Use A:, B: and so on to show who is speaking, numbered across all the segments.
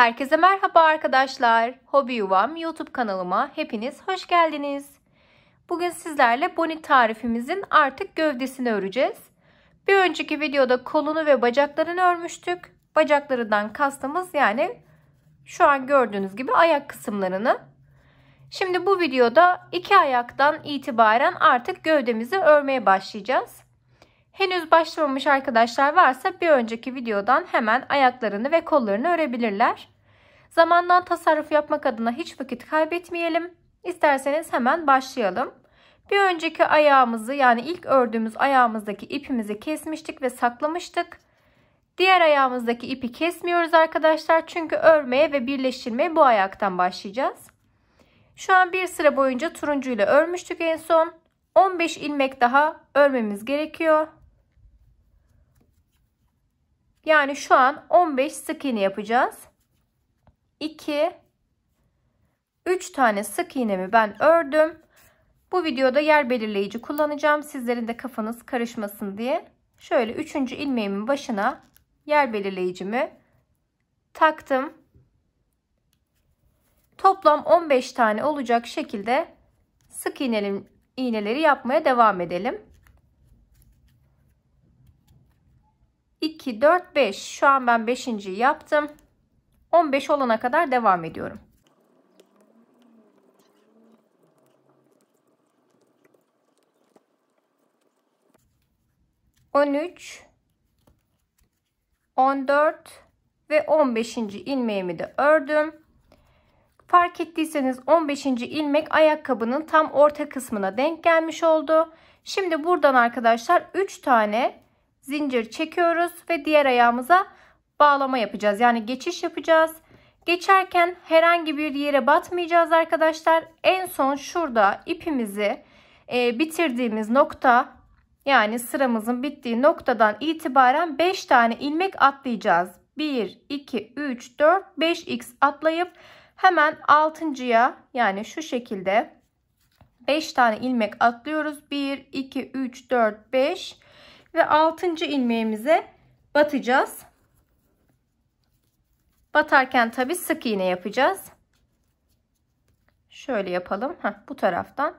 A: Herkese merhaba arkadaşlar. Hobi Yuvam YouTube kanalıma hepiniz hoş geldiniz. Bugün sizlerle bonit tarifimizin artık gövdesini öreceğiz. Bir önceki videoda kolunu ve bacaklarını örmüştük. Bacaklarından kastımız yani şu an gördüğünüz gibi ayak kısımlarını. Şimdi bu videoda iki ayaktan itibaren artık gövdemizi örmeye başlayacağız. Henüz başlamamış arkadaşlar varsa bir önceki videodan hemen ayaklarını ve kollarını örebilirler. Zamandan tasarruf yapmak adına hiç vakit kaybetmeyelim. İsterseniz hemen başlayalım. Bir önceki ayağımızı yani ilk ördüğümüz ayağımızdaki ipimizi kesmiştik ve saklamıştık. Diğer ayağımızdaki ipi kesmiyoruz arkadaşlar. Çünkü örmeye ve birleştirmeye bu ayaktan başlayacağız. Şu an bir sıra boyunca turuncuyla örmüştük en son. 15 ilmek daha örmemiz gerekiyor. Yani şu an 15 sık iğne yapacağız. 2 3 tane sık iğnemi ben ördüm. Bu videoda yer belirleyici kullanacağım. Sizlerin de kafanız karışmasın diye. Şöyle 3. ilmeğimin başına yer belirleyicimi taktım. Toplam 15 tane olacak şekilde sık iğnelim, iğneleri yapmaya devam edelim. 2, 4, 5. Şu an ben 5. yaptım. 15 olana kadar devam ediyorum. On üç, on dört ve on beşinci ilmeğimi de ördüm. Fark ettiyseniz on beşinci ilmek ayakkabının tam orta kısmına denk gelmiş oldu. Şimdi buradan arkadaşlar üç tane zincir çekiyoruz ve diğer ayağımıza bağlama yapacağız. Yani geçiş yapacağız. Geçerken herhangi bir yere batmayacağız arkadaşlar. En son şurada ipimizi e, bitirdiğimiz nokta yani sıramızın bittiği noktadan itibaren 5 tane ilmek atlayacağız. 1, 2, 3, 4, 5x atlayıp hemen 6.ya yani şu şekilde 5 tane ilmek atlıyoruz. 1, 2, 3, 4, 5 ve 6. ilmeğimize batacağız. Batarken tabi sık iğne yapacağız. Şöyle yapalım. Heh, bu taraftan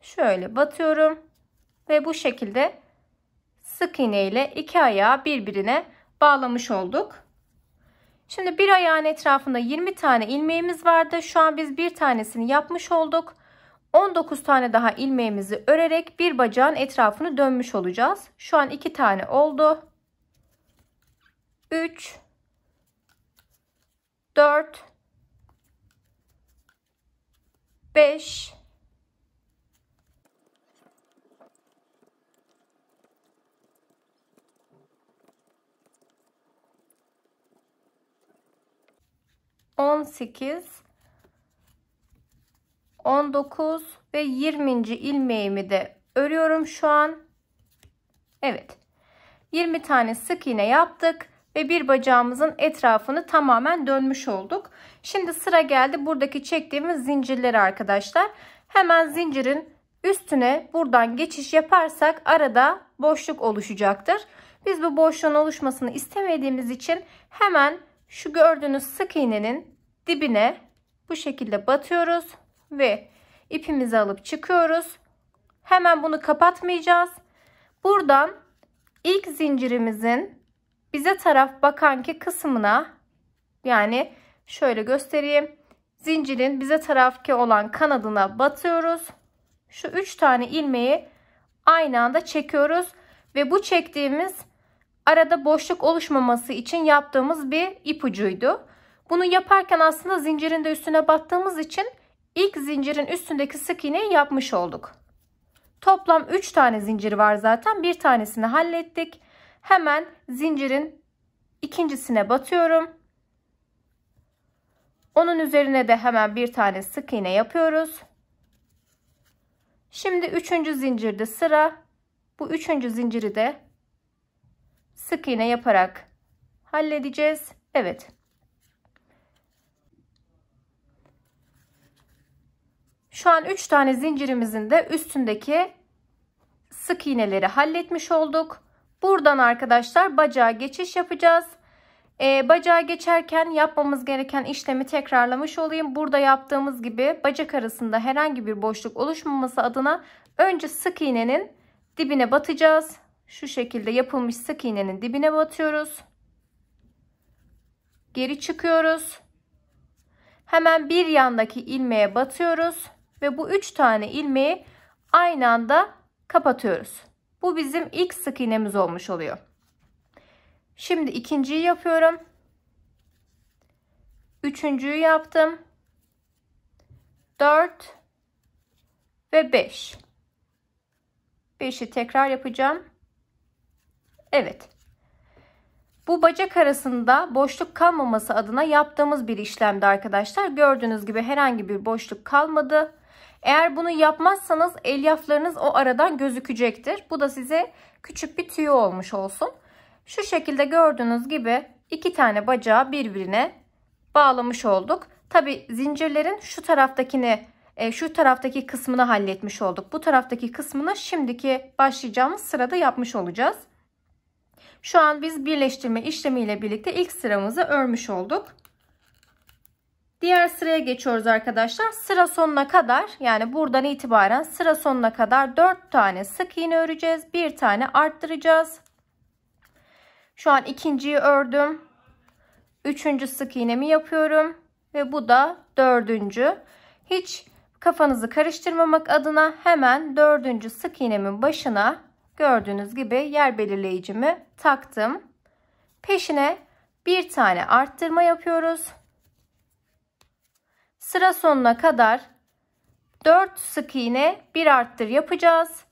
A: şöyle batıyorum ve bu şekilde sık iğne ile iki ayağı birbirine bağlamış olduk. Şimdi bir ayağın etrafında 20 tane ilmeğimiz vardı. Şu an biz bir tanesini yapmış olduk. 19 tane daha ilmeğimizi örerek bir bacağın etrafını dönmüş olacağız. Şu an 2 tane oldu. 3 4 5 18 19 ve 20. ilmeğimi de örüyorum şu an. Evet. 20 tane sık iğne yaptık ve bir bacağımızın etrafını tamamen dönmüş olduk. Şimdi sıra geldi buradaki çektiğimiz zincirleri arkadaşlar. Hemen zincirin üstüne buradan geçiş yaparsak arada boşluk oluşacaktır. Biz bu boşluğun oluşmasını istemediğimiz için hemen şu gördüğünüz sık iğnenin dibine bu şekilde batıyoruz ve ipimizi alıp çıkıyoruz. Hemen bunu kapatmayacağız. Buradan ilk zincirimizin bize taraf bakanki kısmına yani şöyle göstereyim. Zincirin bize tarafki olan kanadına batıyoruz. Şu 3 tane ilmeği aynı anda çekiyoruz ve bu çektiğimiz arada boşluk oluşmaması için yaptığımız bir ipucuydu. Bunu yaparken aslında zincirin de üstüne battığımız için ilk zincirin üstündeki sık iğneyi yapmış olduk. Toplam 3 tane zincir var zaten. Bir tanesini hallettik. Hemen zincirin ikincisine batıyorum. Onun üzerine de hemen bir tane sık iğne yapıyoruz. Şimdi üçüncü zincirde sıra. Bu üçüncü zinciri de sık iğne yaparak halledeceğiz. Evet. Şu an 3 tane zincirimizin de üstündeki sık iğneleri halletmiş olduk. Buradan arkadaşlar bacağa geçiş yapacağız. Ee, bacağa geçerken yapmamız gereken işlemi tekrarlamış olayım. Burada yaptığımız gibi bacak arasında herhangi bir boşluk oluşmaması adına önce sık iğnenin dibine batacağız. Şu şekilde yapılmış sık iğnenin dibine batıyoruz. Geri çıkıyoruz. Hemen bir yandaki ilmeğe batıyoruz ve bu 3 tane ilmeği aynı anda kapatıyoruz. Bu bizim ilk sık iğnemiz olmuş oluyor. Şimdi ikinciyi yapıyorum. Üçüncüyü yaptım. 4 ve 5. 5'i tekrar yapacağım. Evet. Bu bacak arasında boşluk kalmaması adına yaptığımız bir işlemdi arkadaşlar. Gördüğünüz gibi herhangi bir boşluk kalmadı. Eğer bunu yapmazsanız elyaflarınız o aradan gözükecektir. Bu da size küçük bir tüyo olmuş olsun. Şu şekilde gördüğünüz gibi iki tane bacağı birbirine bağlamış olduk. Tabi zincirlerin şu taraftakini e, şu taraftaki kısmını halletmiş olduk. Bu taraftaki kısmını şimdiki başlayacağımız sırada yapmış olacağız. Şu an biz birleştirme işlemiyle birlikte ilk sıramızı örmüş olduk. Diğer sıraya geçiyoruz arkadaşlar. Sıra sonuna kadar yani buradan itibaren sıra sonuna kadar 4 tane sık iğne öreceğiz. Bir tane arttıracağız. Şu an ikinciyi ördüm. Üçüncü sık iğnemi yapıyorum. Ve bu da dördüncü. Hiç kafanızı karıştırmamak adına hemen dördüncü sık iğnemin başına gördüğünüz gibi yer belirleyicimi taktım. Peşine bir tane arttırma yapıyoruz. Sıra sonuna kadar 4 sık iğne bir arttır yapacağız.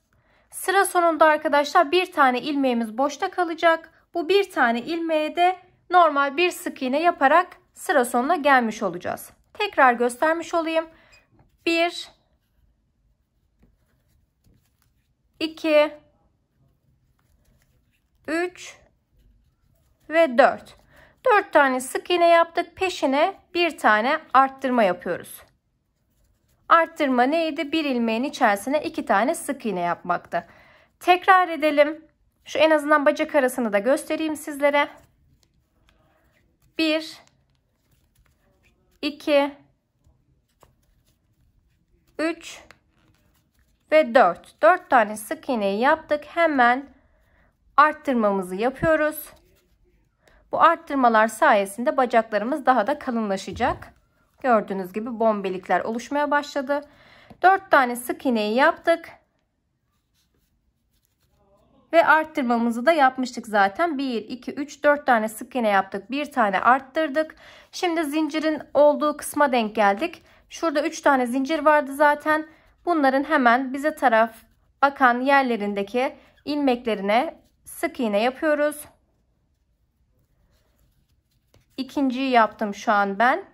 A: Sıra sonunda arkadaşlar bir tane ilmeğimiz boşta kalacak. Bu bir tane ilmeğe de normal bir sık iğne yaparak sıra sonuna gelmiş olacağız. Tekrar göstermiş olayım. 1 2 3 ve 4. 4 tane sık iğne yaptık. Peşine bir tane arttırma yapıyoruz. Arttırma neydi? Bir ilmeğin içerisine iki tane sık iğne yapmakta. Tekrar edelim. Şu en azından bacak arasını da göstereyim sizlere. 1 2 3 ve 4. 4 tane sık iğneyi yaptık. Hemen arttırmamızı yapıyoruz. Bu arttırmalar sayesinde bacaklarımız daha da kalınlaşacak. Gördüğünüz gibi bombelikler oluşmaya başladı. 4 tane sık iğneyi yaptık. Ve arttırmamızı da yapmıştık zaten. 1, 2, 3, 4 tane sık iğne yaptık. Bir tane arttırdık. Şimdi zincirin olduğu kısma denk geldik. Şurada 3 tane zincir vardı zaten. Bunların hemen bize taraf bakan yerlerindeki ilmeklerine sık iğne yapıyoruz ikinciyi yaptım şu an ben.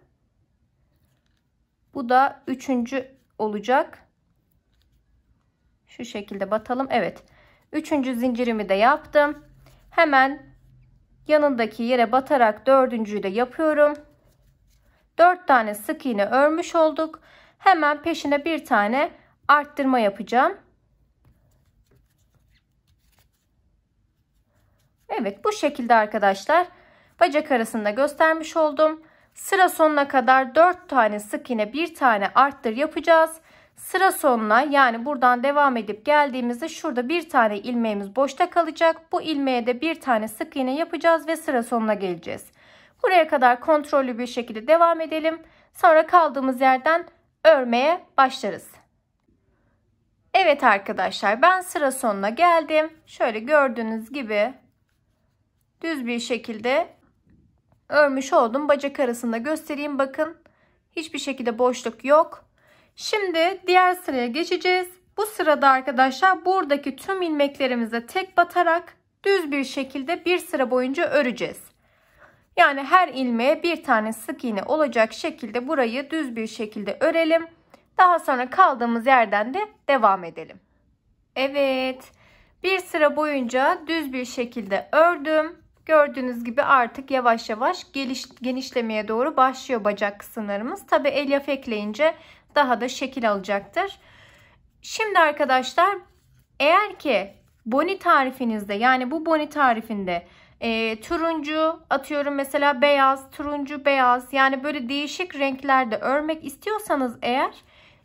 A: Bu da üçüncü olacak. Şu şekilde batalım. Evet. Üçüncü zincirimi de yaptım. Hemen yanındaki yere batarak dördüncüyü de yapıyorum. Dört tane sık iğne örmüş olduk. Hemen peşine bir tane arttırma yapacağım. Evet bu şekilde arkadaşlar bacak arasında göstermiş oldum. Sıra sonuna kadar 4 tane sık iğne bir tane arttır yapacağız. Sıra sonuna yani buradan devam edip geldiğimizde şurada bir tane ilmeğimiz boşta kalacak. Bu ilmeğe de bir tane sık iğne yapacağız ve sıra sonuna geleceğiz. Buraya kadar kontrollü bir şekilde devam edelim. Sonra kaldığımız yerden örmeye başlarız. Evet arkadaşlar ben sıra sonuna geldim. Şöyle gördüğünüz gibi düz bir şekilde örmüş oldum. Bacak arasında göstereyim bakın. Hiçbir şekilde boşluk yok. Şimdi diğer sıraya geçeceğiz. Bu sırada arkadaşlar buradaki tüm ilmeklerimize tek batarak düz bir şekilde bir sıra boyunca öreceğiz. Yani her ilmeğe bir tane sık iğne olacak şekilde burayı düz bir şekilde örelim. Daha sonra kaldığımız yerden de devam edelim. Evet bir sıra boyunca düz bir şekilde ördüm. Gördüğünüz gibi artık yavaş yavaş geliş, genişlemeye doğru başlıyor bacak kısımlarımız. Tabi elyaf ekleyince daha da şekil alacaktır. Şimdi arkadaşlar eğer ki boni tarifinizde yani bu boni tarifinde e, turuncu atıyorum mesela beyaz turuncu beyaz yani böyle değişik renklerde örmek istiyorsanız eğer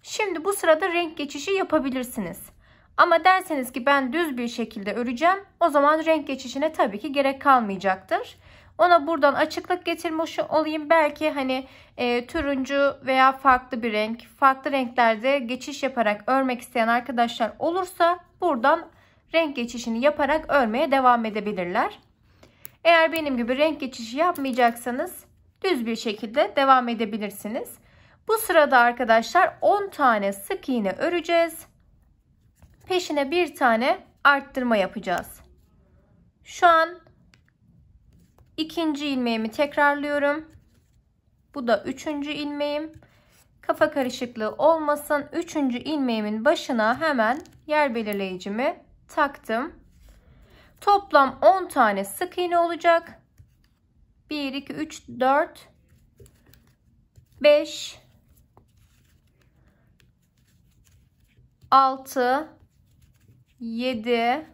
A: şimdi bu sırada renk geçişi yapabilirsiniz. Ama derseniz ki ben düz bir şekilde öreceğim. O zaman renk geçişine tabii ki gerek kalmayacaktır. Ona buradan açıklık getirmiş olayım. Belki hani e, turuncu veya farklı bir renk, farklı renklerde geçiş yaparak örmek isteyen arkadaşlar olursa buradan renk geçişini yaparak örmeye devam edebilirler. Eğer benim gibi renk geçişi yapmayacaksanız düz bir şekilde devam edebilirsiniz. Bu sırada arkadaşlar 10 tane sık iğne öreceğiz peşine bir tane arttırma yapacağız. Şu an ikinci ilmeğimi tekrarlıyorum. Bu da üçüncü ilmeğim. Kafa karışıklığı olmasın. Üçüncü ilmeğimin başına hemen yer belirleyicimi taktım. Toplam 10 tane sık iğne olacak. 1, 2, 3, 4, 5, 6, 7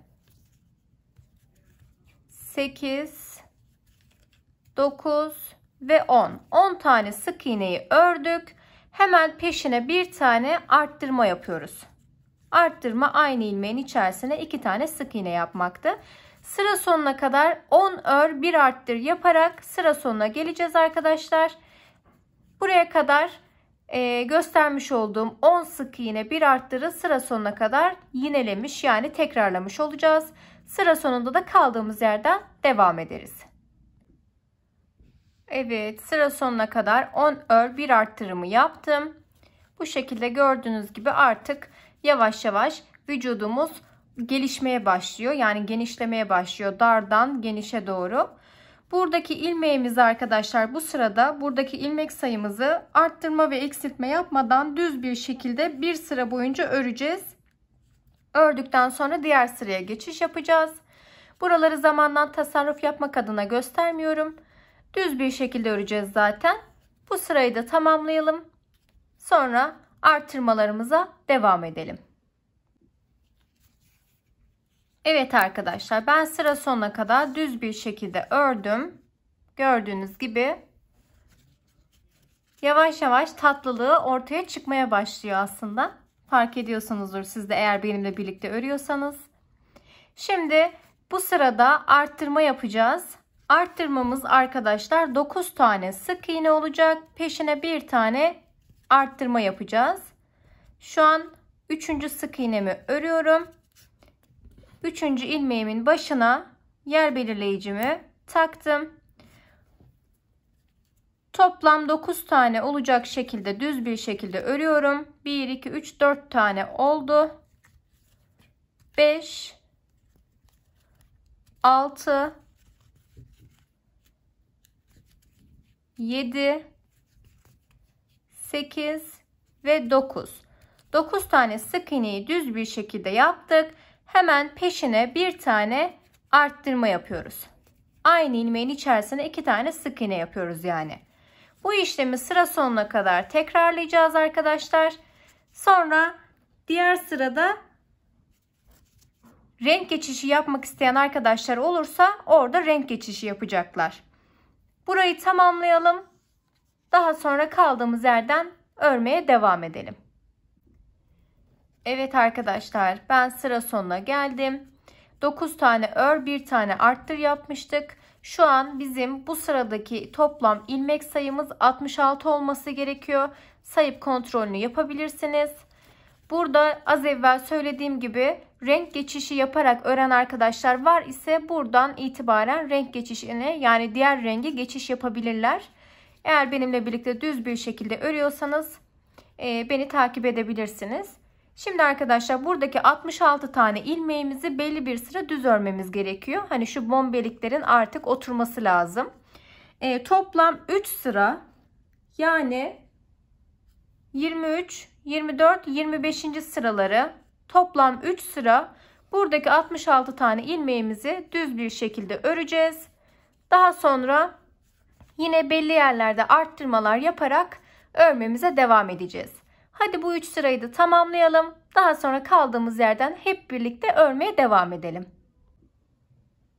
A: 8 9 ve 10. 10 tane sık iğneyi ördük. Hemen peşine bir tane arttırma yapıyoruz. Arttırma aynı ilmeğin içerisine iki tane sık iğne yapmaktı. Sıra sonuna kadar 10 ör bir arttır yaparak sıra sonuna geleceğiz arkadaşlar. Buraya kadar e, göstermiş olduğum 10 sık iğne bir arttırı sıra sonuna kadar yinelemiş yani tekrarlamış olacağız. Sıra sonunda da kaldığımız yerden devam ederiz. Evet sıra sonuna kadar 10 ör bir arttırımı yaptım. Bu şekilde gördüğünüz gibi artık yavaş yavaş vücudumuz gelişmeye başlıyor. Yani genişlemeye başlıyor dardan genişe doğru. Buradaki ilmeğimizi arkadaşlar bu sırada buradaki ilmek sayımızı arttırma ve eksiltme yapmadan düz bir şekilde bir sıra boyunca öreceğiz. Ördükten sonra diğer sıraya geçiş yapacağız. Buraları zamandan tasarruf yapmak adına göstermiyorum. Düz bir şekilde öreceğiz zaten. Bu sırayı da tamamlayalım. Sonra arttırmalarımıza devam edelim. Evet arkadaşlar ben sıra sonuna kadar düz bir şekilde ördüm. Gördüğünüz gibi yavaş yavaş tatlılığı ortaya çıkmaya başlıyor aslında. Fark ediyorsunuzdur siz de eğer benimle birlikte örüyorsanız. Şimdi bu sırada arttırma yapacağız. Arttırmamız arkadaşlar 9 tane sık iğne olacak. Peşine bir tane arttırma yapacağız. Şu an 3. sık iğnemi örüyorum. Üçüncü ilmeğimin başına yer belirleyicimi taktım. Toplam 9 tane olacak şekilde düz bir şekilde örüyorum. 1, 2, 3, 4 tane oldu. 5, 6, 7, 8 ve 9. 9 tane sık iğneyi düz bir şekilde yaptık hemen peşine bir tane arttırma yapıyoruz. Aynı ilmeğin içerisine iki tane sık iğne yapıyoruz yani. Bu işlemi sıra sonuna kadar tekrarlayacağız arkadaşlar. Sonra diğer sırada renk geçişi yapmak isteyen arkadaşlar olursa orada renk geçişi yapacaklar. Burayı tamamlayalım. Daha sonra kaldığımız yerden örmeye devam edelim. Evet arkadaşlar ben sıra sonuna geldim. 9 tane ör bir tane arttır yapmıştık. Şu an bizim bu sıradaki toplam ilmek sayımız 66 olması gerekiyor. Sayıp kontrolünü yapabilirsiniz. Burada az evvel söylediğim gibi renk geçişi yaparak ören arkadaşlar var ise buradan itibaren renk geçişine yani diğer rengi geçiş yapabilirler. Eğer benimle birlikte düz bir şekilde örüyorsanız e, beni takip edebilirsiniz. Şimdi arkadaşlar buradaki 66 tane ilmeğimizi belli bir sıra düz örmemiz gerekiyor. Hani şu bombeliklerin artık oturması lazım. E, toplam 3 sıra yani 23, 24, 25. sıraları toplam 3 sıra buradaki 66 tane ilmeğimizi düz bir şekilde öreceğiz. Daha sonra yine belli yerlerde arttırmalar yaparak örmemize devam edeceğiz. Hadi bu üç sırayı da tamamlayalım. Daha sonra kaldığımız yerden hep birlikte örmeye devam edelim.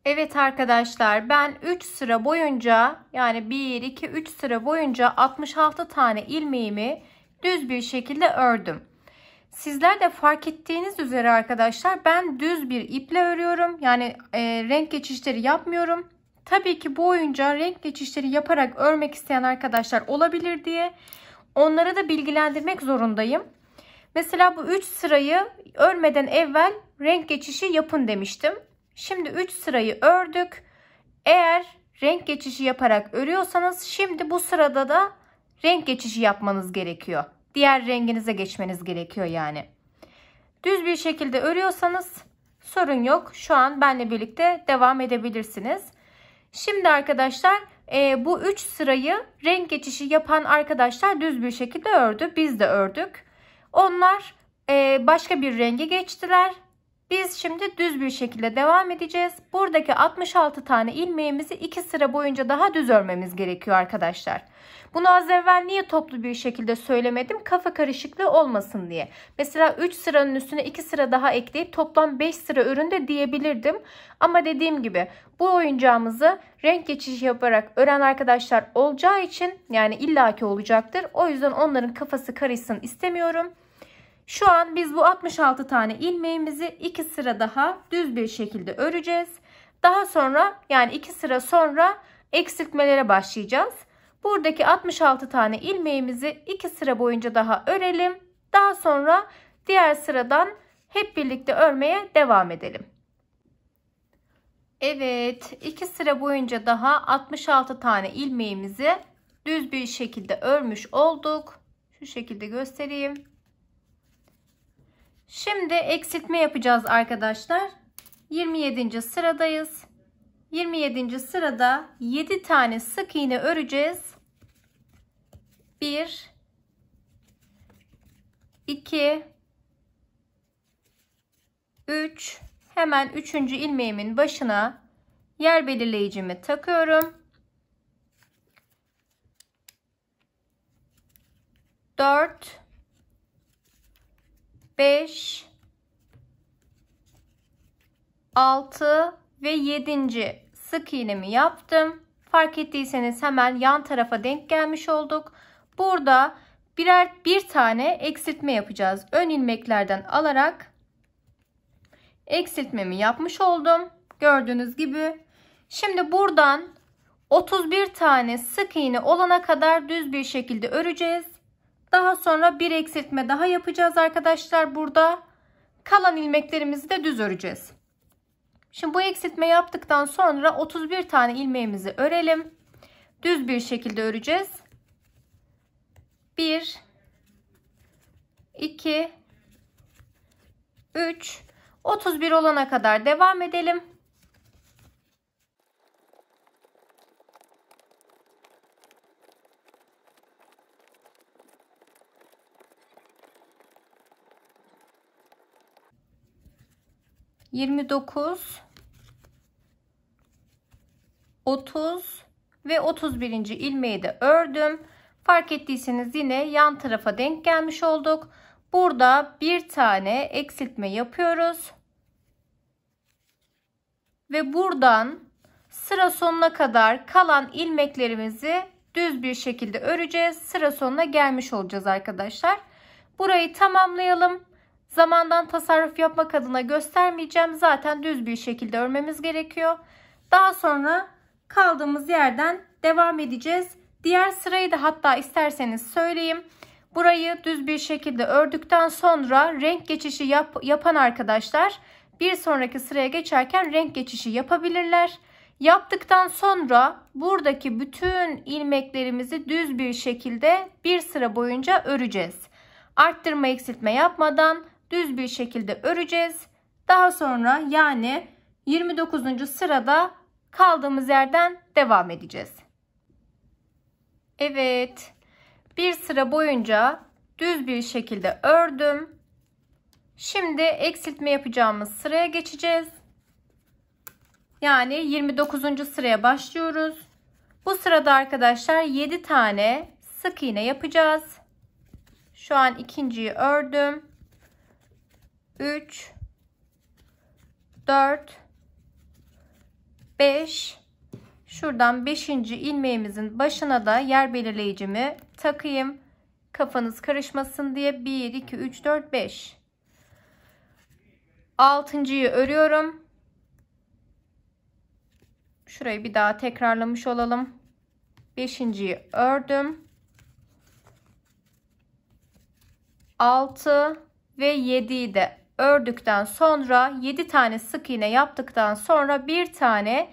A: Evet arkadaşlar ben 3 sıra boyunca yani 1 2 3 sıra boyunca 66 tane ilmeğimi düz bir şekilde ördüm. Sizler de fark ettiğiniz üzere arkadaşlar ben düz bir iple örüyorum. Yani e, renk geçişleri yapmıyorum. Tabii ki boyunca renk geçişleri yaparak örmek isteyen arkadaşlar olabilir diye Onları da bilgilendirmek zorundayım. Mesela bu 3 sırayı örmeden evvel renk geçişi yapın demiştim. Şimdi 3 sırayı ördük. Eğer renk geçişi yaparak örüyorsanız şimdi bu sırada da renk geçişi yapmanız gerekiyor. Diğer renginize geçmeniz gerekiyor yani. Düz bir şekilde örüyorsanız sorun yok. Şu an benle birlikte devam edebilirsiniz. Şimdi arkadaşlar e, bu 3 sırayı renk geçişi yapan arkadaşlar düz bir şekilde ördü. Biz de ördük. Onlar e, başka bir renge geçtiler. Biz şimdi düz bir şekilde devam edeceğiz. Buradaki 66 tane ilmeğimizi 2 sıra boyunca daha düz örmemiz gerekiyor arkadaşlar. Bunu az evvel niye toplu bir şekilde söylemedim? Kafa karışıklığı olmasın diye. Mesela 3 sıranın üstüne 2 sıra daha ekleyip toplam 5 sıra üründe diyebilirdim. Ama dediğim gibi bu oyuncağımızı renk geçişi yaparak ören arkadaşlar olacağı için yani illaki olacaktır. O yüzden onların kafası karışsın istemiyorum. Şu an biz bu 66 tane ilmeğimizi 2 sıra daha düz bir şekilde öreceğiz. Daha sonra yani 2 sıra sonra eksiltmelere başlayacağız. Buradaki 66 tane ilmeğimizi 2 sıra boyunca daha örelim. Daha sonra diğer sıradan hep birlikte örmeye devam edelim. Evet 2 sıra boyunca daha 66 tane ilmeğimizi düz bir şekilde örmüş olduk. Şu şekilde göstereyim. Şimdi eksiltme yapacağız arkadaşlar. 27. sıradayız. 27. sırada 7 tane sık iğne öreceğiz. 1 2 3 hemen 3. ilmeğimin başına yer belirleyicimi takıyorum. 4 5 6 ve 7. sık iğnemi yaptım. Fark ettiyseniz hemen yan tarafa denk gelmiş olduk. Burada birer bir tane eksiltme yapacağız. Ön ilmeklerden alarak eksiltmemi yapmış oldum. Gördüğünüz gibi. Şimdi buradan 31 tane sık iğne olana kadar düz bir şekilde öreceğiz. Daha sonra bir eksiltme daha yapacağız arkadaşlar burada. Kalan ilmeklerimizi de düz öreceğiz. Şimdi bu eksiltme yaptıktan sonra 31 tane ilmeğimizi örelim. Düz bir şekilde öreceğiz. 1 2 3 31 olana kadar devam edelim. 29 30 ve 31. ilmeği de ördüm. Fark ettiyseniz yine yan tarafa denk gelmiş olduk. Burada bir tane eksiltme yapıyoruz. Ve buradan sıra sonuna kadar kalan ilmeklerimizi düz bir şekilde öreceğiz. Sıra sonuna gelmiş olacağız arkadaşlar. Burayı tamamlayalım. Zamandan tasarruf yapmak adına göstermeyeceğim. Zaten düz bir şekilde örmemiz gerekiyor. Daha sonra kaldığımız yerden devam edeceğiz. Diğer sırayı da hatta isterseniz söyleyeyim. Burayı düz bir şekilde ördükten sonra renk geçişi yap, yapan arkadaşlar bir sonraki sıraya geçerken renk geçişi yapabilirler. Yaptıktan sonra buradaki bütün ilmeklerimizi düz bir şekilde bir sıra boyunca öreceğiz. Arttırma eksiltme yapmadan düz bir şekilde öreceğiz. Daha sonra yani 29. sırada kaldığımız yerden devam edeceğiz. Evet. Bir sıra boyunca düz bir şekilde ördüm. Şimdi eksiltme yapacağımız sıraya geçeceğiz. Yani 29. sıraya başlıyoruz. Bu sırada arkadaşlar 7 tane sık iğne yapacağız. Şu an ikinciyi ördüm. 3 4 5 şuradan 5. ilmeğimizin başına da yer belirleyicimi takayım. Kafanız karışmasın diye 1 2 3 4 5 6.yı örüyorum. Şurayı bir daha tekrarlamış olalım. 5.yi ördüm. 6 ve 7'yi de ördükten sonra 7 tane sık iğne yaptıktan sonra bir tane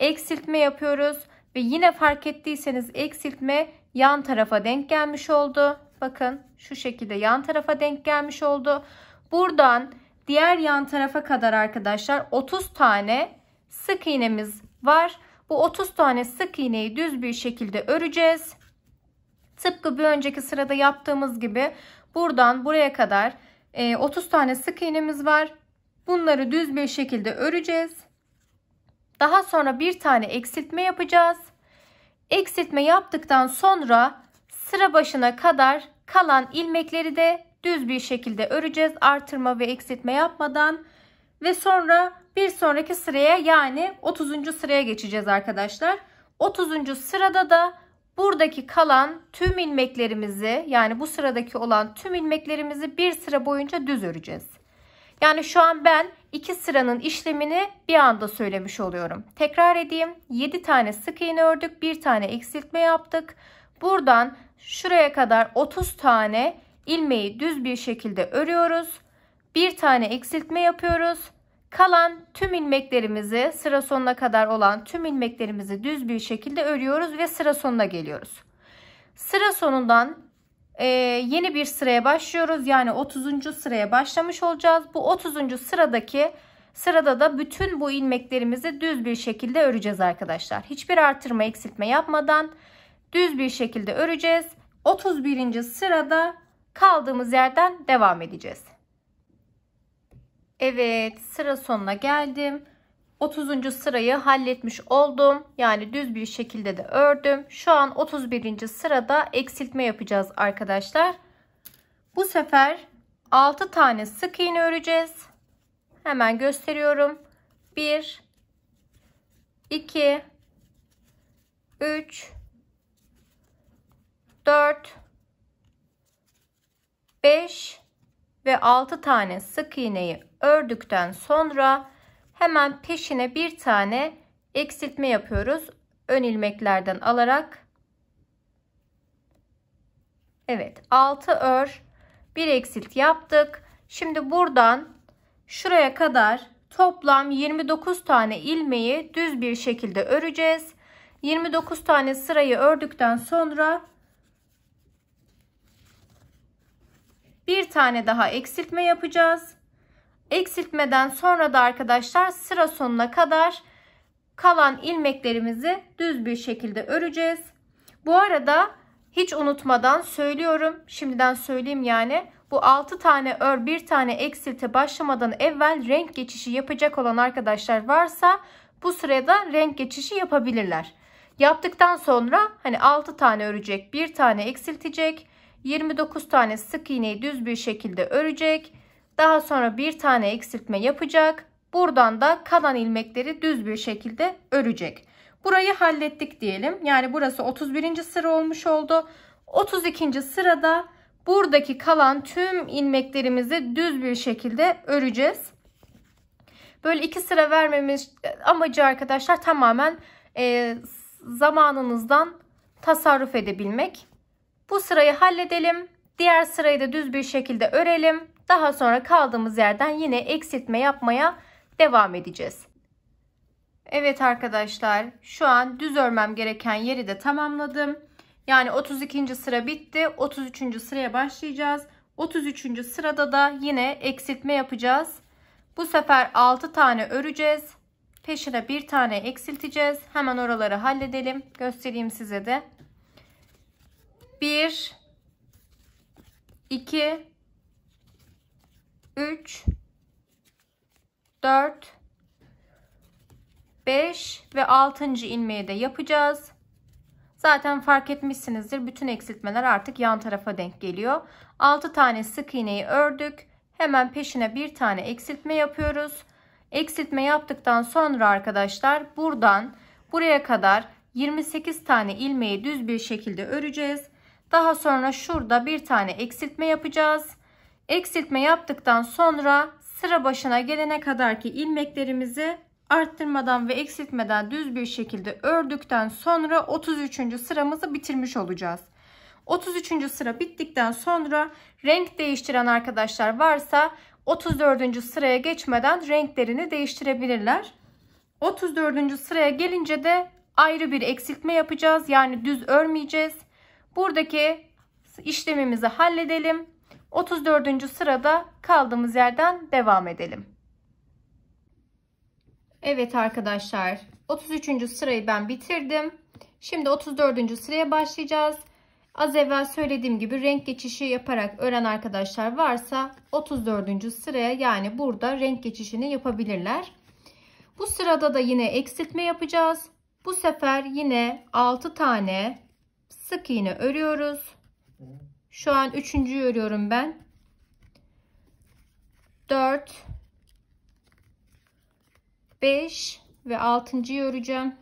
A: eksiltme yapıyoruz. Ve yine fark ettiyseniz eksiltme yan tarafa denk gelmiş oldu. Bakın şu şekilde yan tarafa denk gelmiş oldu. Buradan diğer yan tarafa kadar arkadaşlar 30 tane sık iğnemiz var. Bu 30 tane sık iğneyi düz bir şekilde öreceğiz. Tıpkı bir önceki sırada yaptığımız gibi buradan buraya kadar 30 ee, tane sık iğnemiz var. Bunları düz bir şekilde öreceğiz. Daha sonra bir tane eksiltme yapacağız. Eksiltme yaptıktan sonra sıra başına kadar kalan ilmekleri de düz bir şekilde öreceğiz. Artırma ve eksiltme yapmadan ve sonra bir sonraki sıraya yani 30. sıraya geçeceğiz arkadaşlar. 30. sırada da buradaki kalan tüm ilmeklerimizi yani bu sıradaki olan tüm ilmeklerimizi bir sıra boyunca düz öreceğiz. Yani şu an ben iki sıranın işlemini bir anda söylemiş oluyorum. Tekrar edeyim. 7 tane sık iğne ördük. bir tane eksiltme yaptık. Buradan şuraya kadar 30 tane ilmeği düz bir şekilde örüyoruz. Bir tane eksiltme yapıyoruz. Kalan tüm ilmeklerimizi sıra sonuna kadar olan tüm ilmeklerimizi düz bir şekilde örüyoruz ve sıra sonuna geliyoruz. Sıra sonundan e, yeni bir sıraya başlıyoruz. Yani 30. sıraya başlamış olacağız. Bu 30. sıradaki sırada da bütün bu ilmeklerimizi düz bir şekilde öreceğiz arkadaşlar. Hiçbir artırma eksiltme yapmadan düz bir şekilde öreceğiz. 31. sırada kaldığımız yerden devam edeceğiz. Evet sıra sonuna geldim. 30. sırayı halletmiş oldum. Yani düz bir şekilde de ördüm. Şu an 31. sırada eksiltme yapacağız arkadaşlar. Bu sefer 6 tane sık iğne öreceğiz. Hemen gösteriyorum. 1 2 3 4 5 ve 6 tane sık iğneyi ördükten sonra hemen peşine bir tane eksiltme yapıyoruz. Ön ilmeklerden alarak. Evet 6 ör bir eksilt yaptık. Şimdi buradan şuraya kadar toplam 29 tane ilmeği düz bir şekilde öreceğiz. 29 tane sırayı ördükten sonra bir tane daha eksiltme yapacağız. Eksiltmeden sonra da arkadaşlar sıra sonuna kadar kalan ilmeklerimizi düz bir şekilde öreceğiz. Bu arada hiç unutmadan söylüyorum. Şimdiden söyleyeyim yani. Bu 6 tane ör, 1 tane eksilte başlamadan evvel renk geçişi yapacak olan arkadaşlar varsa bu sırada renk geçişi yapabilirler. Yaptıktan sonra hani 6 tane örecek, 1 tane eksiltecek, 29 tane sık iğneyi düz bir şekilde örecek. Daha sonra bir tane eksiltme yapacak. Buradan da kalan ilmekleri düz bir şekilde örecek. Burayı hallettik diyelim. Yani burası 31. sıra olmuş oldu. 32. sırada buradaki kalan tüm ilmeklerimizi düz bir şekilde öreceğiz. Böyle iki sıra vermemiz amacı arkadaşlar tamamen e, zamanınızdan tasarruf edebilmek. Bu sırayı halledelim. Diğer sırayı da düz bir şekilde örelim. Daha sonra kaldığımız yerden yine eksiltme yapmaya devam edeceğiz. Evet arkadaşlar şu an düz örmem gereken yeri de tamamladım. Yani 32. sıra bitti. 33. sıraya başlayacağız. 33. sırada da yine eksiltme yapacağız. Bu sefer 6 tane öreceğiz. Peşine bir tane eksilteceğiz. Hemen oraları halledelim. Göstereyim size de. 1 2 3 4 5 ve 6. ilmeği de yapacağız. Zaten fark etmişsinizdir. Bütün eksiltmeler artık yan tarafa denk geliyor. 6 tane sık iğneyi ördük. Hemen peşine bir tane eksiltme yapıyoruz. Eksiltme yaptıktan sonra arkadaşlar buradan buraya kadar 28 tane ilmeği düz bir şekilde öreceğiz. Daha sonra şurada bir tane eksiltme yapacağız. Eksiltme yaptıktan sonra sıra başına gelene kadar ki ilmeklerimizi arttırmadan ve eksiltmeden düz bir şekilde ördükten sonra 33. sıramızı bitirmiş olacağız. 33. sıra bittikten sonra renk değiştiren arkadaşlar varsa 34. sıraya geçmeden renklerini değiştirebilirler. 34. sıraya gelince de ayrı bir eksiltme yapacağız. Yani düz örmeyeceğiz. Buradaki işlemimizi halledelim. 34. sırada kaldığımız yerden devam edelim. Evet arkadaşlar 33. sırayı ben bitirdim. Şimdi 34. sıraya başlayacağız. Az evvel söylediğim gibi renk geçişi yaparak öğren arkadaşlar varsa 34. sıraya yani burada renk geçişini yapabilirler. Bu sırada da yine eksiltme yapacağız. Bu sefer yine 6 tane sık iğne örüyoruz. Şu an üçüncü örüyorum ben. 4 5 ve 6. öreceğim.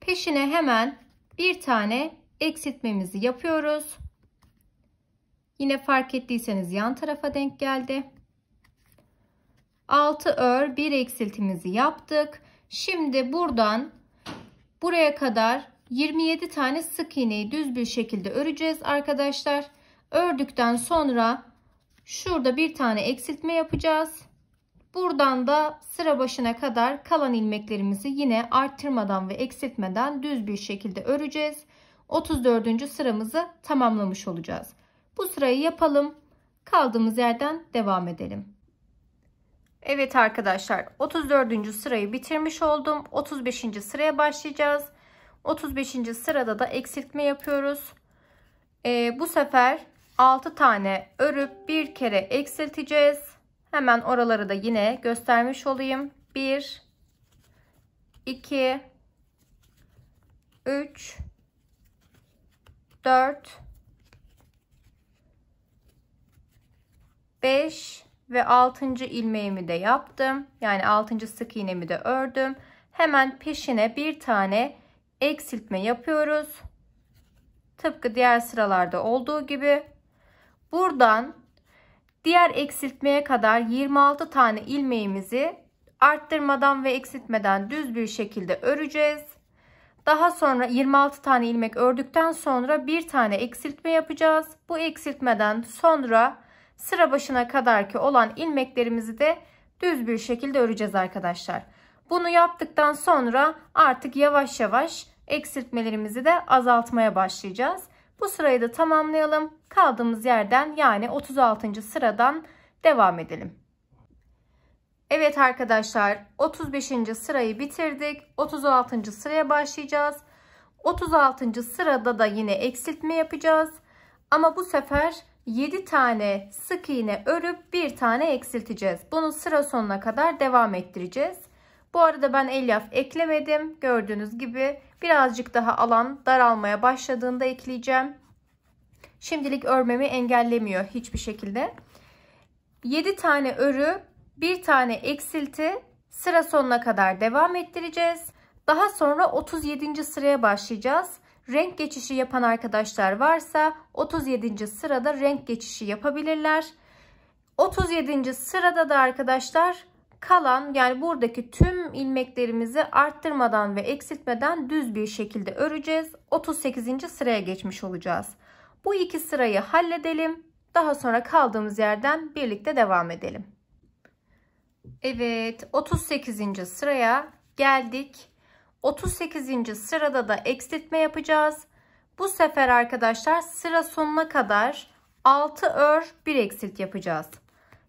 A: Peşine hemen bir tane eksiltmemizi yapıyoruz. Yine fark ettiyseniz yan tarafa denk geldi. 6 ör bir eksiltimizi yaptık. Şimdi buradan buraya kadar 27 tane sık iğneyi düz bir şekilde öreceğiz arkadaşlar. Ördükten sonra şurada bir tane eksiltme yapacağız. Buradan da sıra başına kadar kalan ilmeklerimizi yine arttırmadan ve eksiltmeden düz bir şekilde öreceğiz. 34. sıramızı tamamlamış olacağız. Bu sırayı yapalım. Kaldığımız yerden devam edelim. Evet arkadaşlar 34. sırayı bitirmiş oldum. 35. sıraya başlayacağız. 35. sırada da eksiltme yapıyoruz. Ee, bu sefer 6 tane örüp bir kere eksilteceğiz. Hemen oraları da yine göstermiş olayım. 1 2 3 4 5 ve 6. ilmeğimi de yaptım. Yani 6. sık iğnemi de ördüm. Hemen peşine bir tane eksiltme yapıyoruz. Tıpkı diğer sıralarda olduğu gibi. Buradan diğer eksiltmeye kadar 26 tane ilmeğimizi arttırmadan ve eksiltmeden düz bir şekilde öreceğiz. Daha sonra 26 tane ilmek ördükten sonra bir tane eksiltme yapacağız. Bu eksiltmeden sonra sıra başına kadarki olan ilmeklerimizi de düz bir şekilde öreceğiz arkadaşlar. Bunu yaptıktan sonra artık yavaş yavaş eksiltmelerimizi de azaltmaya başlayacağız. Bu sırayı da tamamlayalım. Kaldığımız yerden yani 36. sıradan devam edelim. Evet arkadaşlar 35. sırayı bitirdik. 36. sıraya başlayacağız. 36. sırada da yine eksiltme yapacağız. Ama bu sefer 7 tane sık iğne örüp bir tane eksilteceğiz. Bunu sıra sonuna kadar devam ettireceğiz. Bu arada ben elyaf eklemedim. Gördüğünüz gibi birazcık daha alan daralmaya başladığında ekleyeceğim. Şimdilik örmemi engellemiyor hiçbir şekilde. 7 tane örü, 1 tane eksilti sıra sonuna kadar devam ettireceğiz. Daha sonra 37. sıraya başlayacağız. Renk geçişi yapan arkadaşlar varsa 37. sırada renk geçişi yapabilirler. 37. sırada da arkadaşlar kalan yani buradaki tüm ilmeklerimizi arttırmadan ve eksiltmeden düz bir şekilde öreceğiz. 38. sıraya geçmiş olacağız. Bu iki sırayı halledelim. Daha sonra kaldığımız yerden birlikte devam edelim. Evet 38. sıraya geldik. 38. sırada da eksiltme yapacağız. Bu sefer arkadaşlar sıra sonuna kadar 6 ör 1 eksilt yapacağız.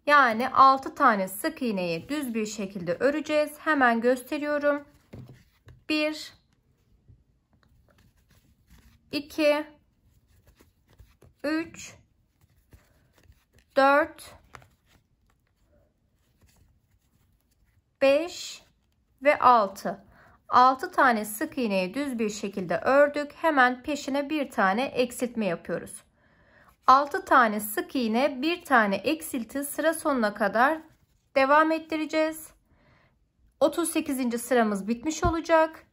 A: Yani 6 tane sık iğneyi düz bir şekilde öreceğiz. Hemen gösteriyorum. 1 2 3 4 5 ve 6. 6 tane sık iğneyi düz bir şekilde ördük. Hemen peşine bir tane eksiltme yapıyoruz. 6 tane sık iğne, 1 tane eksilti sıra sonuna kadar devam ettireceğiz. 38. sıramız bitmiş olacak.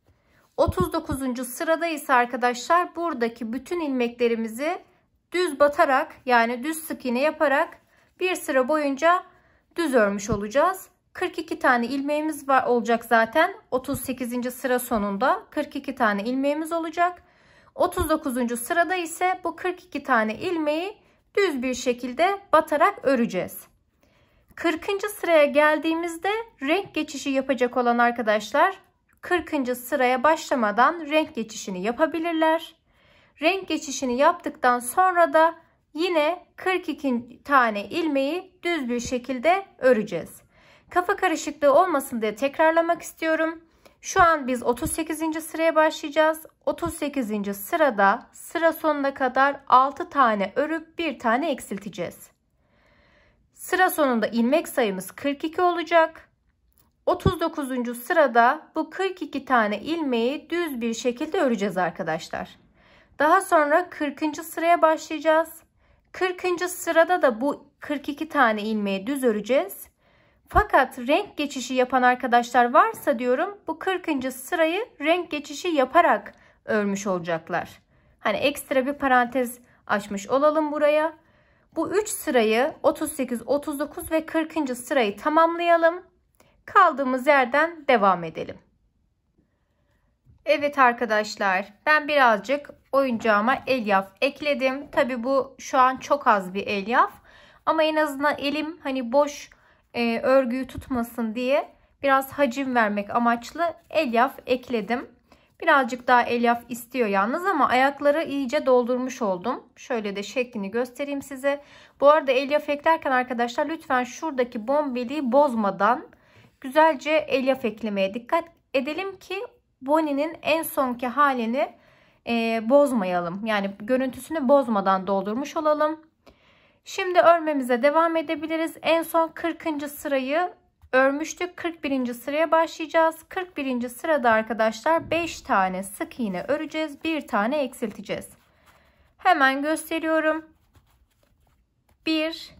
A: 39. sırada ise arkadaşlar buradaki bütün ilmeklerimizi düz batarak yani düz sık iğne yaparak bir sıra boyunca düz örmüş olacağız. 42 tane ilmeğimiz var olacak zaten. 38. sıra sonunda 42 tane ilmeğimiz olacak. 39. sırada ise bu 42 tane ilmeği düz bir şekilde batarak öreceğiz. 40. sıraya geldiğimizde renk geçişi yapacak olan arkadaşlar 40. sıraya başlamadan renk geçişini yapabilirler. Renk geçişini yaptıktan sonra da yine 42 tane ilmeği düz bir şekilde öreceğiz. Kafa karışıklığı olmasın diye tekrarlamak istiyorum. Şu an biz 38. sıraya başlayacağız. 38. sırada sıra sonuna kadar 6 tane örüp 1 tane eksilteceğiz. Sıra sonunda ilmek sayımız 42 olacak. 39. sırada bu 42 tane ilmeği düz bir şekilde öreceğiz arkadaşlar. Daha sonra 40. sıraya başlayacağız. 40. sırada da bu 42 tane ilmeği düz öreceğiz. Fakat renk geçişi yapan arkadaşlar varsa diyorum bu 40. sırayı renk geçişi yaparak örmüş olacaklar. Hani ekstra bir parantez açmış olalım buraya. Bu 3 sırayı 38, 39 ve 40. sırayı tamamlayalım. Kaldığımız yerden devam edelim. Evet arkadaşlar ben birazcık oyuncağıma elyaf ekledim. Tabi bu şu an çok az bir elyaf. Ama en azından elim hani boş e, örgüyü tutmasın diye biraz hacim vermek amaçlı elyaf ekledim. Birazcık daha elyaf istiyor yalnız ama ayakları iyice doldurmuş oldum. Şöyle de şeklini göstereyim size. Bu arada elyaf eklerken arkadaşlar lütfen şuradaki bombeliği bozmadan güzelce elyaf eklemeye dikkat edelim ki boninin en sonki halini e, bozmayalım. Yani görüntüsünü bozmadan doldurmuş olalım. Şimdi örmemize devam edebiliriz. En son 40. sırayı örmüştük. 41. sıraya başlayacağız. 41. sırada arkadaşlar 5 tane sık iğne öreceğiz. 1 tane eksilteceğiz. Hemen gösteriyorum. 1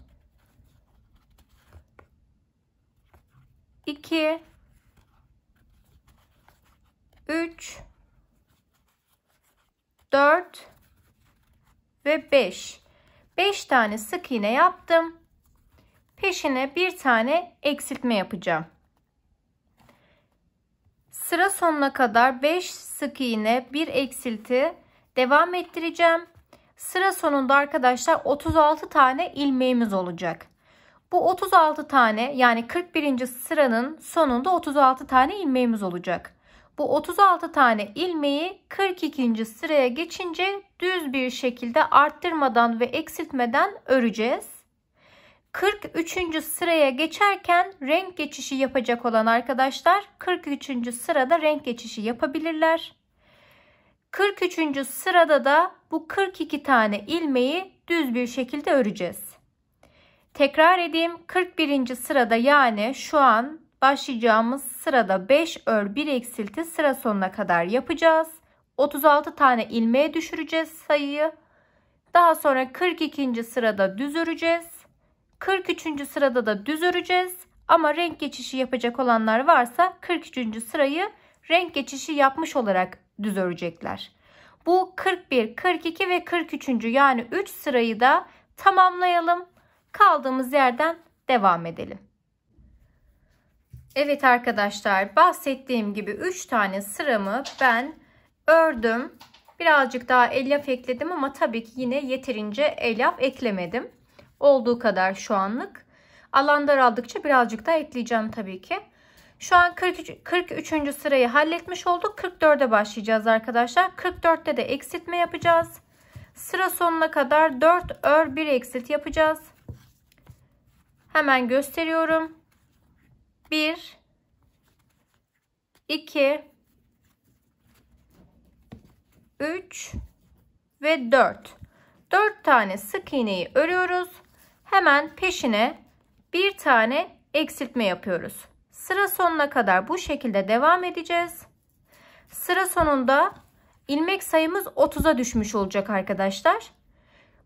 A: 2 3 4 ve 5 5 tane sık iğne yaptım. Peşine bir tane eksiltme yapacağım. Sıra sonuna kadar 5 sık iğne, bir eksilti devam ettireceğim. Sıra sonunda arkadaşlar 36 tane ilmeğimiz olacak. Bu 36 tane yani 41. sıranın sonunda 36 tane ilmeğimiz olacak bu 36 tane ilmeği 42. sıraya geçince düz bir şekilde arttırmadan ve eksiltmeden öreceğiz. 43. sıraya geçerken renk geçişi yapacak olan arkadaşlar 43. sırada renk geçişi yapabilirler. 43. sırada da bu 42 tane ilmeği düz bir şekilde öreceğiz. Tekrar edeyim 41. sırada yani şu an başlayacağımız sırada 5 ör 1 eksilti sıra sonuna kadar yapacağız. 36 tane ilmeğe düşüreceğiz sayıyı. Daha sonra 42. sırada düz öreceğiz. 43. sırada da düz öreceğiz. Ama renk geçişi yapacak olanlar varsa 43. sırayı renk geçişi yapmış olarak düz örecekler. Bu 41, 42 ve 43. yani 3 sırayı da tamamlayalım. Kaldığımız yerden devam edelim. Evet arkadaşlar bahsettiğim gibi 3 tane sıramı ben ördüm. Birazcık daha elyaf ekledim ama tabii ki yine yeterince elyaf eklemedim. Olduğu kadar şu anlık. Alan daraldıkça birazcık daha ekleyeceğim tabii ki. Şu an 43, 43. sırayı halletmiş olduk. 44'e başlayacağız arkadaşlar. 44'te de eksiltme yapacağız. Sıra sonuna kadar 4 ör 1 eksilt yapacağız. Hemen gösteriyorum. 1 2 3 ve 4. 4 tane sık iğneyi örüyoruz. Hemen peşine bir tane eksiltme yapıyoruz. Sıra sonuna kadar bu şekilde devam edeceğiz. Sıra sonunda ilmek sayımız 30'a düşmüş olacak arkadaşlar.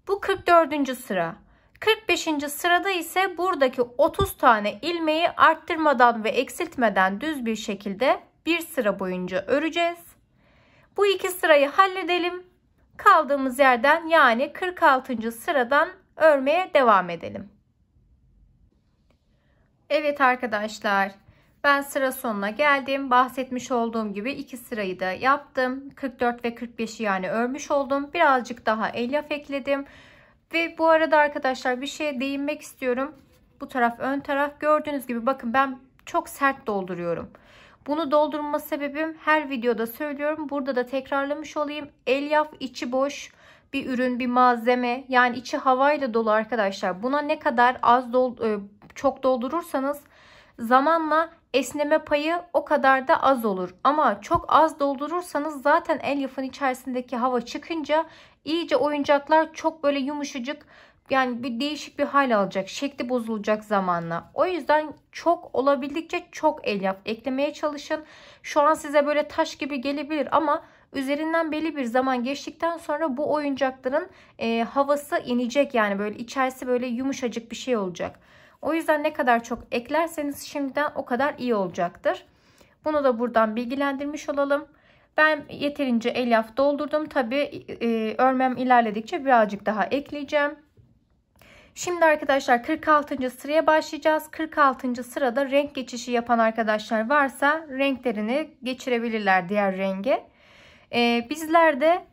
A: Bu 44. sıra. 45. sırada ise buradaki 30 tane ilmeği arttırmadan ve eksiltmeden düz bir şekilde bir sıra boyunca öreceğiz. Bu iki sırayı halledelim. Kaldığımız yerden yani 46. sıradan örmeye devam edelim. Evet arkadaşlar ben sıra sonuna geldim. Bahsetmiş olduğum gibi iki sırayı da yaptım. 44 ve 45'i yani örmüş oldum. Birazcık daha elyaf ekledim. Ve bu arada arkadaşlar bir şeye değinmek istiyorum. Bu taraf ön taraf gördüğünüz gibi bakın ben çok sert dolduruyorum. Bunu doldurma sebebim her videoda söylüyorum. Burada da tekrarlamış olayım. Elyaf içi boş bir ürün, bir malzeme. Yani içi havayla dolu arkadaşlar. Buna ne kadar az dol e, çok doldurursanız zamanla esneme payı o kadar da az olur. Ama çok az doldurursanız zaten elyafın içerisindeki hava çıkınca İyice oyuncaklar çok böyle yumuşacık yani bir değişik bir hal alacak. Şekli bozulacak zamanla. O yüzden çok olabildikçe çok elyaf eklemeye çalışın. Şu an size böyle taş gibi gelebilir ama üzerinden belli bir zaman geçtikten sonra bu oyuncakların e, havası inecek. Yani böyle içerisi böyle yumuşacık bir şey olacak. O yüzden ne kadar çok eklerseniz şimdiden o kadar iyi olacaktır. Bunu da buradan bilgilendirmiş olalım. Ben yeterince elyaf doldurdum. Tabi e, örmem ilerledikçe birazcık daha ekleyeceğim. Şimdi arkadaşlar 46. sıraya başlayacağız. 46. sırada renk geçişi yapan arkadaşlar varsa renklerini geçirebilirler diğer renge. Ee, bizler de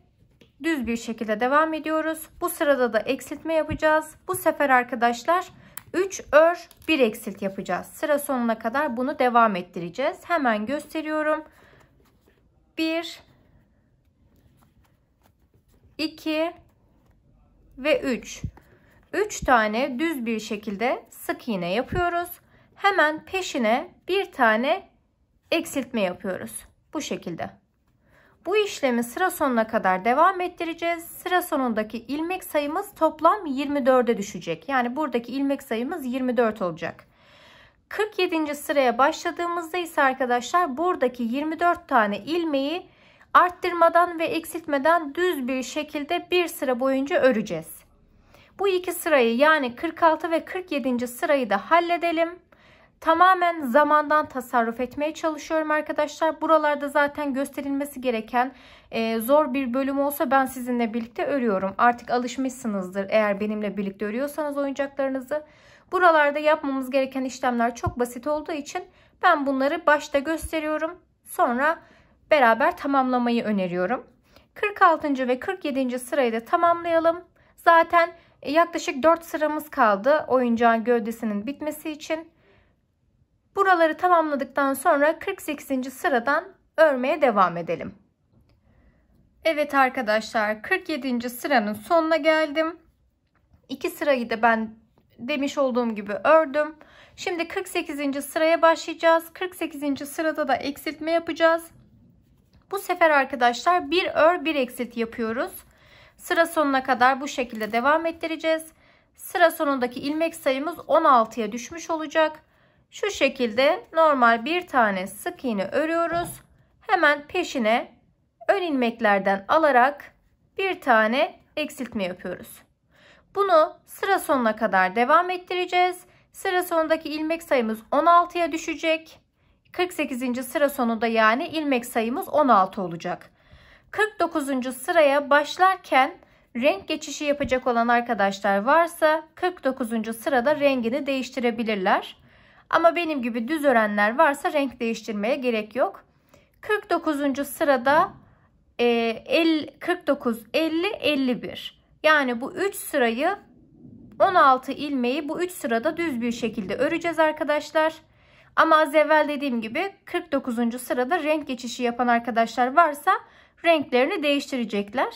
A: düz bir şekilde devam ediyoruz. Bu sırada da eksiltme yapacağız. Bu sefer arkadaşlar 3 ör 1 eksilt yapacağız. Sıra sonuna kadar bunu devam ettireceğiz. Hemen gösteriyorum. 1 2 ve 3. 3 tane düz bir şekilde sık iğne yapıyoruz. Hemen peşine bir tane eksiltme yapıyoruz. Bu şekilde. Bu işlemi sıra sonuna kadar devam ettireceğiz. Sıra sonundaki ilmek sayımız toplam 24'e düşecek. Yani buradaki ilmek sayımız 24 olacak. 47. sıraya başladığımızda ise arkadaşlar buradaki 24 tane ilmeği arttırmadan ve eksiltmeden düz bir şekilde bir sıra boyunca öreceğiz. Bu iki sırayı yani 46 ve 47. sırayı da halledelim. Tamamen zamandan tasarruf etmeye çalışıyorum arkadaşlar. Buralarda zaten gösterilmesi gereken e, zor bir bölüm olsa ben sizinle birlikte örüyorum. Artık alışmışsınızdır eğer benimle birlikte örüyorsanız oyuncaklarınızı. Buralarda yapmamız gereken işlemler çok basit olduğu için ben bunları başta gösteriyorum. Sonra beraber tamamlamayı öneriyorum. 46. ve 47. sırayı da tamamlayalım. Zaten e, yaklaşık 4 sıramız kaldı oyuncağın gövdesinin bitmesi için. Buraları tamamladıktan sonra 48. sıradan örmeye devam edelim. Evet arkadaşlar 47. sıranın sonuna geldim. 2 sırayı da ben demiş olduğum gibi ördüm. Şimdi 48. sıraya başlayacağız. 48. sırada da eksiltme yapacağız. Bu sefer arkadaşlar bir ör bir eksilt yapıyoruz. Sıra sonuna kadar bu şekilde devam ettireceğiz. Sıra sonundaki ilmek sayımız 16'ya düşmüş olacak. Şu şekilde normal bir tane sık iğne örüyoruz. Hemen peşine ön ilmeklerden alarak bir tane eksiltme yapıyoruz. Bunu sıra sonuna kadar devam ettireceğiz. Sıra sonundaki ilmek sayımız 16'ya düşecek. 48. sıra sonunda yani ilmek sayımız 16 olacak. 49. sıraya başlarken renk geçişi yapacak olan arkadaşlar varsa 49. sırada rengini değiştirebilirler. Ama benim gibi düz örenler varsa renk değiştirmeye gerek yok. 49. sırada 49, 50, 51. Yani bu 3 sırayı 16 ilmeği bu 3 sırada düz bir şekilde öreceğiz arkadaşlar. Ama az evvel dediğim gibi 49. sırada renk geçişi yapan arkadaşlar varsa renklerini değiştirecekler.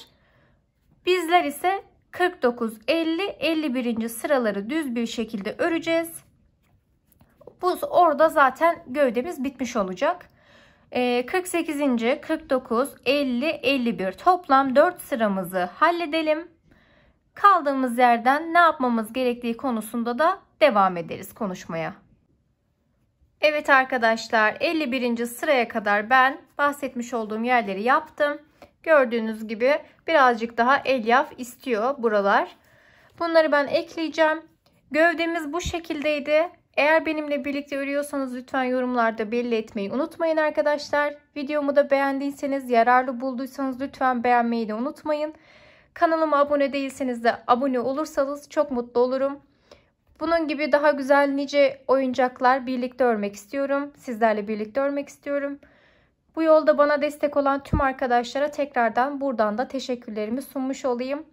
A: Bizler ise 49, 50, 51. sıraları düz bir şekilde öreceğiz. Bu orada zaten gövdemiz bitmiş olacak. 48. 49, 50, 51 toplam 4 sıramızı halledelim kaldığımız yerden ne yapmamız gerektiği konusunda da devam ederiz konuşmaya. Evet arkadaşlar 51. sıraya kadar ben bahsetmiş olduğum yerleri yaptım. Gördüğünüz gibi birazcık daha elyaf istiyor buralar. Bunları ben ekleyeceğim. Gövdemiz bu şekildeydi. Eğer benimle birlikte örüyorsanız lütfen yorumlarda belli etmeyi unutmayın arkadaşlar. Videomu da beğendiyseniz, yararlı bulduysanız lütfen beğenmeyi de unutmayın. Kanalıma abone değilseniz de abone olursanız çok mutlu olurum. Bunun gibi daha güzel nice oyuncaklar birlikte örmek istiyorum. Sizlerle birlikte örmek istiyorum. Bu yolda bana destek olan tüm arkadaşlara tekrardan buradan da teşekkürlerimi sunmuş olayım.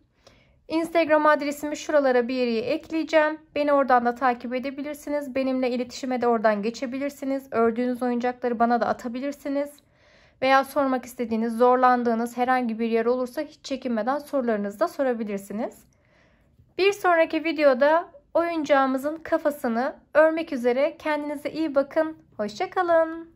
A: Instagram adresimi şuralara bir yere ekleyeceğim. Beni oradan da takip edebilirsiniz. Benimle iletişime de oradan geçebilirsiniz. Ördüğünüz oyuncakları bana da atabilirsiniz veya sormak istediğiniz, zorlandığınız herhangi bir yer olursa hiç çekinmeden sorularınızı da sorabilirsiniz. Bir sonraki videoda oyuncağımızın kafasını örmek üzere kendinize iyi bakın. Hoşçakalın.